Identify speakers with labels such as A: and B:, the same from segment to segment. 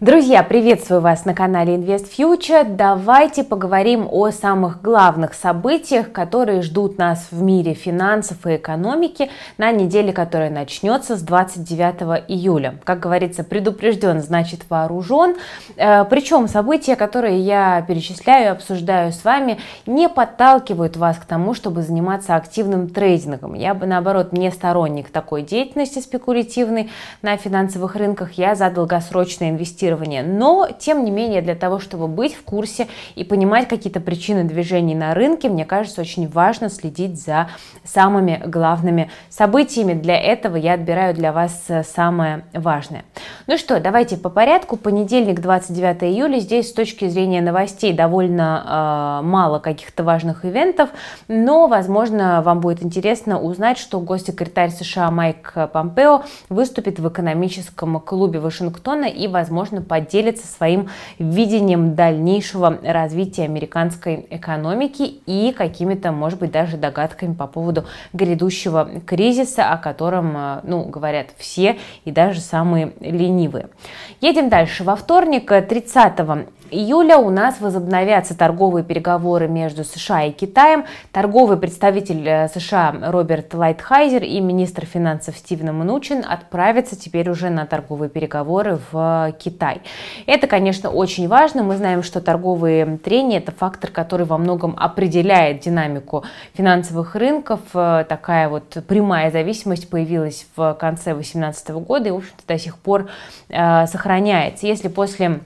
A: Друзья, приветствую вас на канале Invest Future. Давайте поговорим о самых главных событиях, которые ждут нас в мире финансов и экономики на неделе, которая начнется с 29 июля. Как говорится, предупрежден, значит вооружен. Э, Причем события, которые я перечисляю и обсуждаю с вами, не подталкивают вас к тому, чтобы заниматься активным трейдингом. Я бы, наоборот, не сторонник такой деятельности спекулятивной на финансовых рынках. Я за долгосрочные инвестиции инвестирования. Но, тем не менее, для того, чтобы быть в курсе и понимать какие-то причины движений на рынке, мне кажется, очень важно следить за самыми главными событиями. Для этого я отбираю для вас э, самое важное. Ну что, давайте по порядку. Понедельник, 29 июля. Здесь с точки зрения новостей довольно э, мало каких-то важных ивентов, но, возможно, вам будет интересно узнать, что госсекретарь США Майк Помпео выступит в экономическом клубе Вашингтона и, возможно, обязательно поделится своим видением дальнейшего развития американской экономики и какими-то, может быть, даже догадками по поводу грядущего кризиса, о котором, э, ну, говорят все и даже самые ленивые. Едем дальше. Во вторник, 30 э, июля у нас возобновятся торговые переговоры между США и Китаем. Торговый представитель э, США Роберт Лайтхайзер и министр финансов Стивен Мнучин отправятся теперь уже на торговые переговоры в э, Китай. Это, конечно, очень важно. Мы знаем, что торговые трения – это фактор, который во многом определяет динамику финансовых рынков. Э, такая вот прямая зависимость появилась в конце 2018 года и, в общем-то, до сих пор э, сохраняется. Если после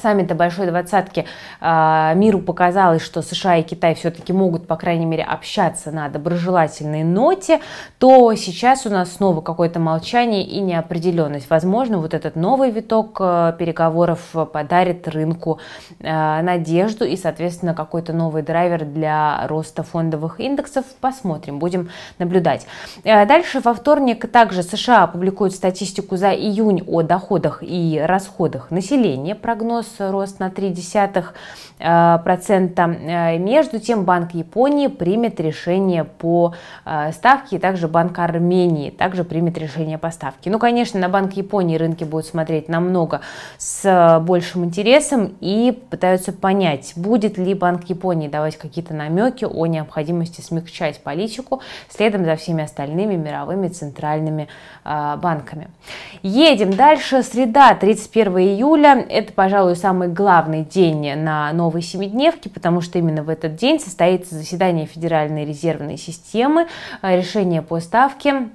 A: саммита Большой двадцатки а, миру показалось, что США и Китай все-таки могут, по крайней мере, общаться на доброжелательной ноте, то сейчас у нас снова какое-то молчание и неопределенность. Возможно, вот этот новый виток э, переговоров подарит рынку э, надежду и, соответственно, какой-то новый драйвер для роста фондовых индексов. Посмотрим, будем наблюдать. Э, дальше во вторник также США опубликуют статистику за июнь о доходах и расходах населения, прогноз принес рост на 0,3%. Э, э, между тем, Банк Японии примет решение по э, ставке, и также Банк Армении также примет решение по ставке. Ну, конечно, на Банк Японии рынки будут смотреть намного с большим интересом и пытаются понять, будет ли Банк Японии давать какие-то намеки о необходимости смягчать политику, следом за всеми остальными мировыми центральными банками. Едем дальше. Среда, 31 июля. Это, пожалуй, пожалуй, самый главный день на новой семидневке, потому что именно в этот день состоится заседание Федеральной резервной системы, э, решение по ставке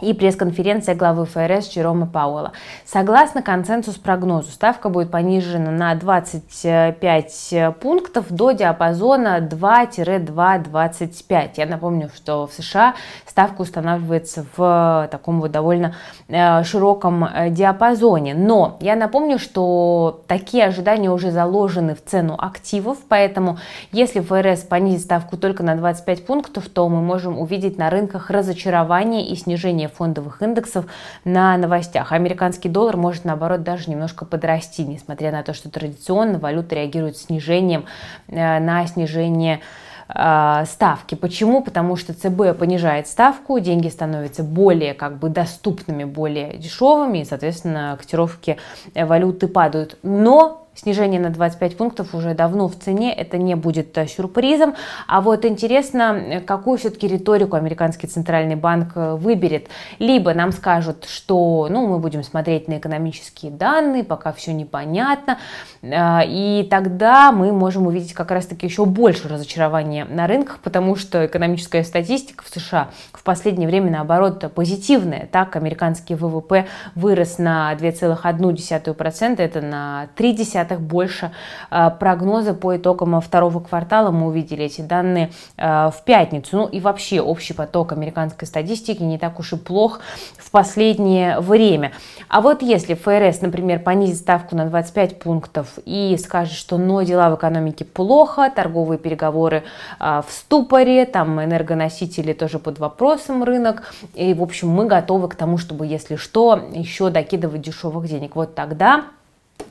A: и пресс-конференция главы ФРС Черома Пауэлла. Согласно консенсус-прогнозу, ставка будет понижена на 25 пунктов до диапазона 2-2,25. Я напомню, что в США ставка устанавливается в э, таком вот довольно э, широком э, диапазоне. Но я напомню, что такие ожидания уже заложены в цену активов, поэтому если ФРС понизит ставку только на 25 пунктов, то мы можем увидеть на рынках разочарование и снижение фондовых индексов на новостях. Американский доллар может, наоборот, даже немножко подрасти, несмотря на то, что традиционно валюта реагирует снижением э, на снижение э, ставки. Почему? Потому что ЦБ понижает ставку, деньги становятся более как бы доступными, более дешевыми, и, соответственно, котировки э, валюты падают. Но снижение на 25 пунктов уже давно в цене, это не будет э, сюрпризом. А вот интересно, э, какую все-таки риторику американский центральный банк э, выберет. Либо нам скажут, что ну, мы будем смотреть на экономические данные, пока все непонятно, и тогда мы можем увидеть как раз-таки еще больше разочарования на рынках, потому что экономическая статистика в США в последнее время, наоборот, позитивная. Так, американский ВВП вырос на 2,1%, это на 0,3 больше э, прогноза по итогам второго квартала. Мы увидели эти данные э, в пятницу. Ну и вообще общий поток американской статистики не так уж и плох в последнее время. А вот если ФРС, например, понизит ставку на 25 пунктов и скажет, что но дела в экономике плохо, торговые переговоры э, в ступоре, там энергоносители тоже под вопросом рынок, и в общем мы готовы к тому, чтобы если что, еще докидывать дешевых денег. Вот тогда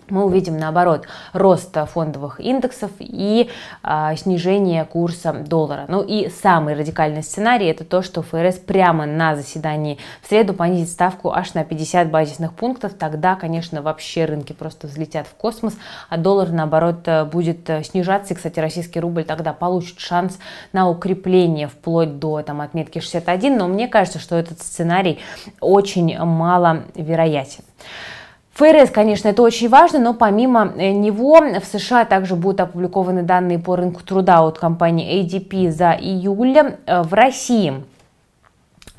A: мы увидим наоборот рост фондовых индексов и а, снижение курса доллара. Ну и самый радикальный сценарий это то, что ФРС прямо на заседании в среду понизит ставку аж на 50 базисных пунктов. Тогда, конечно, вообще рынки просто взлетят в космос, а доллар наоборот э, будет э, снижаться. И, кстати, российский рубль тогда получит шанс на укрепление вплоть до там, отметки 61. Но мне кажется, что этот сценарий очень маловероятен. ФРС, конечно, это очень важно, но помимо э, него в США также будут опубликованы данные по рынку труда от компании ADP за июль. Э, в России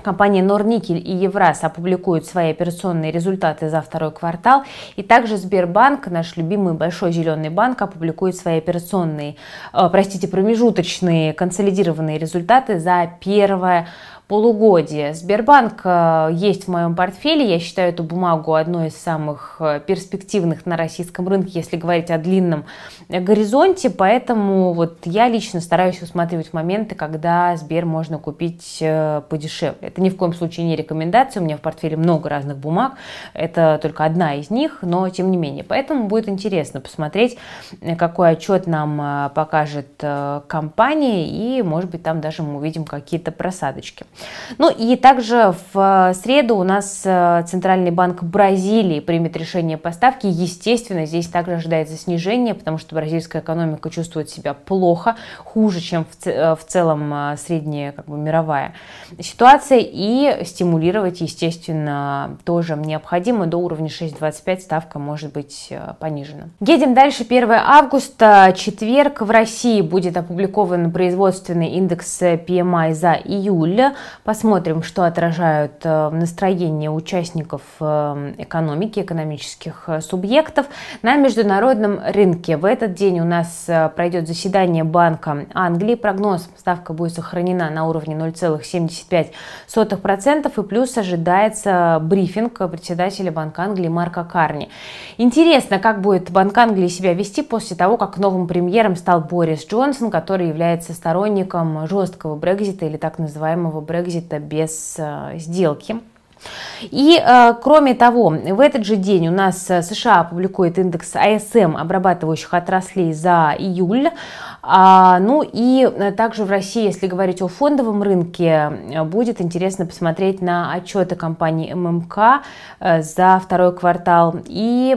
A: Компания Норникель и Евраз опубликуют свои операционные результаты за второй квартал. И также Сбербанк, наш любимый большой зеленый банк, опубликует свои операционные, э, простите, промежуточные консолидированные результаты за первое полугодие Сбербанк э, есть в моем портфеле. Я считаю эту бумагу одной из самых э, перспективных на российском рынке, если говорить о длинном э, горизонте. Поэтому вот я лично стараюсь усматривать моменты, когда Сбер можно купить подешевле. Это ни в коем случае не рекомендация. У меня в портфеле много разных бумаг. Это только одна из них, но тем не менее. Поэтому будет интересно посмотреть, какой отчет нам покажет компания. И, может быть, там даже мы увидим какие-то просадочки. Ну и также в э, среду у нас э, Центральный банк Бразилии примет решение поставки. Естественно, здесь также ожидается снижение, потому что бразильская экономика чувствует себя плохо, хуже, чем в, э, в целом средняя как бы, мировая ситуация. И стимулировать, естественно, тоже необходимо. До уровня 6,25 ставка может быть понижена. Едем дальше. 1 августа, четверг. В России будет опубликован производственный индекс PMI за июль. Посмотрим, что отражают э, настроения участников э, экономики, экономических э, субъектов на международном рынке. В этот день у нас пройдет заседание Банка Англии. Прогноз ставка будет сохранена на уровне 0,75% и плюс ожидается брифинг председателя Банка Англии Марка Карни. Интересно, как будет Банк Англии себя вести после того, как новым премьером стал Борис Джонсон, который является сторонником жесткого Брекзита или так называемого Брекзита Брекзита без э, сделки и э, кроме того, в этот же день у нас э, США опубликует индекс АСМ обрабатывающих отраслей за июль. А, ну и э, также в России, если говорить о фондовом рынке, будет интересно посмотреть на отчеты компании ММК за второй квартал. И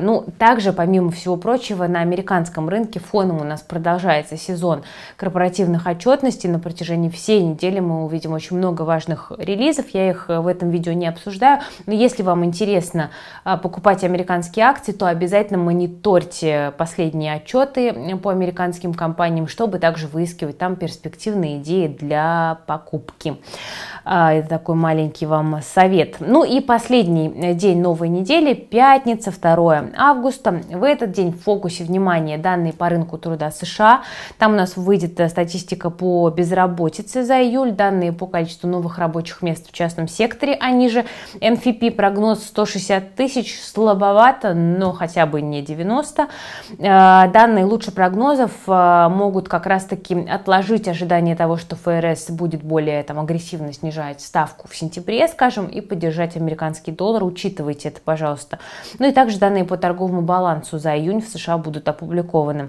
A: ну, также, помимо всего прочего, на американском рынке фоном у нас продолжается сезон корпоративных отчетностей. На протяжении всей недели мы увидим очень много важных релизов. Я их в этом видео не обсуждаю. Но если вам интересно а, покупать американские акции, то обязательно мониторьте последние отчеты по американским компаниям, чтобы также выискивать там перспективные идеи для покупки. А, это такой маленький вам совет. Ну и последний э, день новой недели, пятница, 2 августа. В этот день в фокусе внимания данные по рынку труда США. Там у нас выйдет э, статистика по безработице за июль, данные по количеству новых рабочих мест в частном секторе, они же ниже. MFP прогноз 160 тысяч, слабовато, но хотя бы не 90. Э, данные лучше прогнозов э, могут как раз-таки отложить ожидание того, что ФРС будет более там, агрессивно снижать ставку в сентябре, скажем, и поддержать американский доллар. Учитывайте это, пожалуйста. Ну и также данные по торговому балансу за июнь в США будут опубликованы.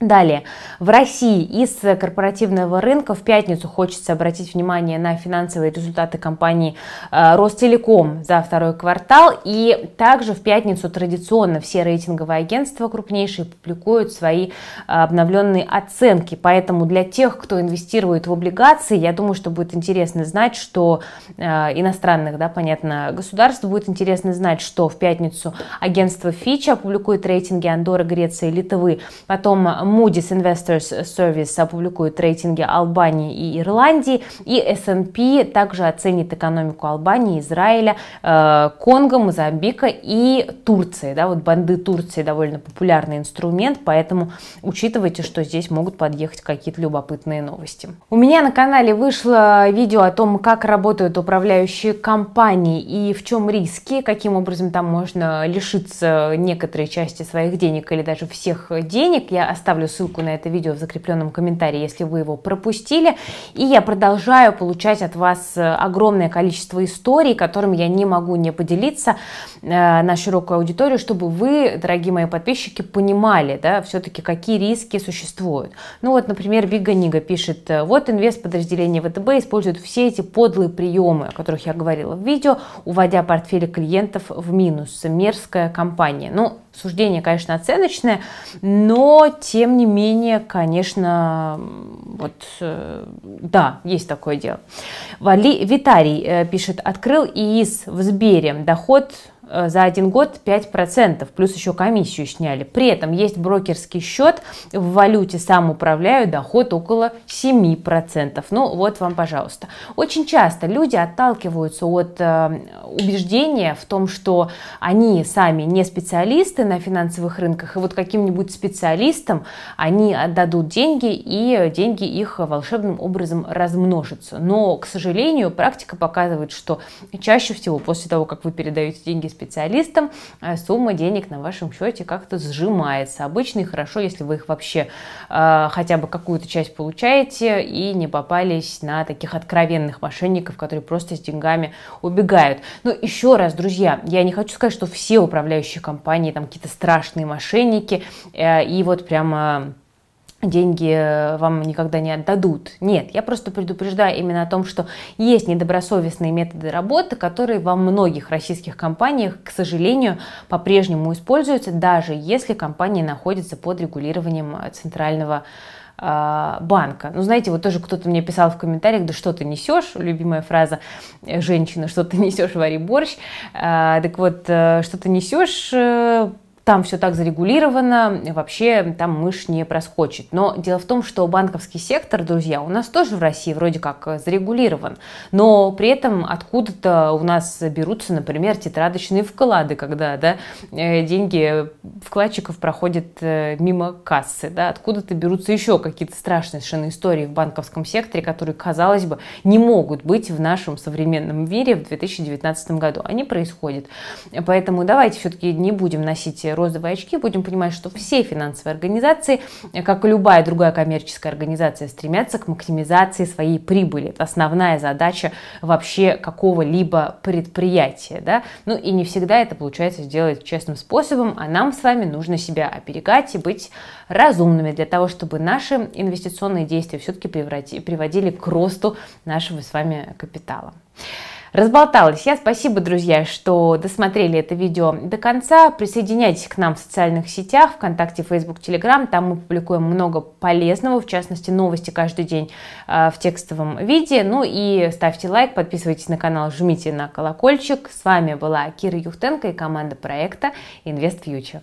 A: Далее. В России из корпоративного рынка в пятницу хочется обратить внимание на финансовые результаты компании э, Ростелеком за второй квартал. И также в пятницу традиционно все рейтинговые агентства крупнейшие публикуют свои э, обновленные оценки. Поэтому для тех, кто инвестирует в облигации, я думаю, что будет интересно знать, что э, иностранных, да, понятно, государств, будет интересно знать, что в пятницу агентство Фича опубликует рейтинги Андоры, Греции, Литвы. Потом Moody's Investors Service опубликует рейтинги Албании и Ирландии, и S&P также оценит экономику Албании, Израиля, э, Конго, Мозамбика и Турции. Да, вот банды Турции довольно популярный инструмент, поэтому учитывайте, что здесь могут подъехать какие-то любопытные новости. У меня на канале вышло видео о том, как работают управляющие компании и в чем риски, каким образом там можно лишиться некоторой части своих денег или даже всех денег. Я оставлю оставлю ссылку на это видео в закрепленном комментарии, если вы его пропустили. И я продолжаю получать от вас э, огромное количество историй, которыми я не могу не поделиться э, на широкую аудиторию, чтобы вы, дорогие мои подписчики, понимали, да, все-таки какие риски существуют. Ну вот, например, Бига Нига пишет, э, вот инвест подразделение ВТБ использует все эти подлые приемы, о которых я говорила в видео, уводя портфели клиентов в минус. Мерзкая компания. Ну, суждение, конечно, оценочное, но тем не менее, конечно, вот э, да, есть такое дело. Вали, Витарий э, пишет, открыл ИИС в Сбере, доход Э, за один год 5%, плюс еще комиссию сняли. При этом есть брокерский счет, в валюте сам управляю, доход около 7%. Ну вот вам, пожалуйста. Очень часто люди отталкиваются от э, убеждения в том, что они сами не специалисты на финансовых рынках, и вот каким-нибудь специалистам они отдадут деньги, и деньги их волшебным образом размножатся. Но, к сожалению, практика показывает, что чаще всего после того, как вы передаете деньги специалистам, специалистом, э, сумма денег на вашем счете как-то сжимается. Обычно и хорошо, если вы их вообще э, хотя бы какую-то часть получаете и не попались на таких откровенных мошенников, которые просто с деньгами убегают. Но ну, еще раз, друзья, я не хочу сказать, что все управляющие компании там какие-то страшные мошенники э, и вот прямо деньги э, вам никогда не отдадут. Нет, я просто предупреждаю именно о том, что есть недобросовестные методы работы, которые во многих российских компаниях, к сожалению, по-прежнему используются, даже если компания находится под регулированием э, центрального э, банка. Ну, знаете, вот тоже кто-то мне писал в комментариях, да что ты несешь, любимая фраза женщины, что ты несешь, вари борщ. Так вот, что ты несешь, там все так зарегулировано, вообще там мышь не проскочит. Но дело в том, что банковский сектор, друзья, у нас тоже в России вроде как зарегулирован, но при этом откуда-то у нас берутся, например, тетрадочные вклады, когда да, э, деньги вкладчиков проходят э, мимо кассы, да, откуда-то берутся еще какие-то страшные совершенно истории в банковском секторе, которые, казалось бы, не могут быть в нашем современном мире в 2019 году. Они происходят. Поэтому давайте все-таки не будем носить розовые очки, будем понимать, что все финансовые организации, э, как и любая другая коммерческая организация, стремятся к максимизации своей прибыли. Это основная задача вообще какого-либо предприятия. Да? Ну и не всегда это получается сделать честным способом, а нам с вами нужно себя оберегать и быть разумными для того, чтобы наши инвестиционные действия все-таки приводили к росту нашего с вами капитала. Разболталась я. Спасибо, друзья, что досмотрели это видео до конца. Присоединяйтесь к нам в социальных сетях, ВКонтакте, Facebook, Telegram. Там мы публикуем много полезного, в частности, новости каждый день а, в текстовом виде. Ну и ставьте лайк, подписывайтесь на канал, жмите на колокольчик. С вами была Кира Юхтенко и команда проекта InvestFuture.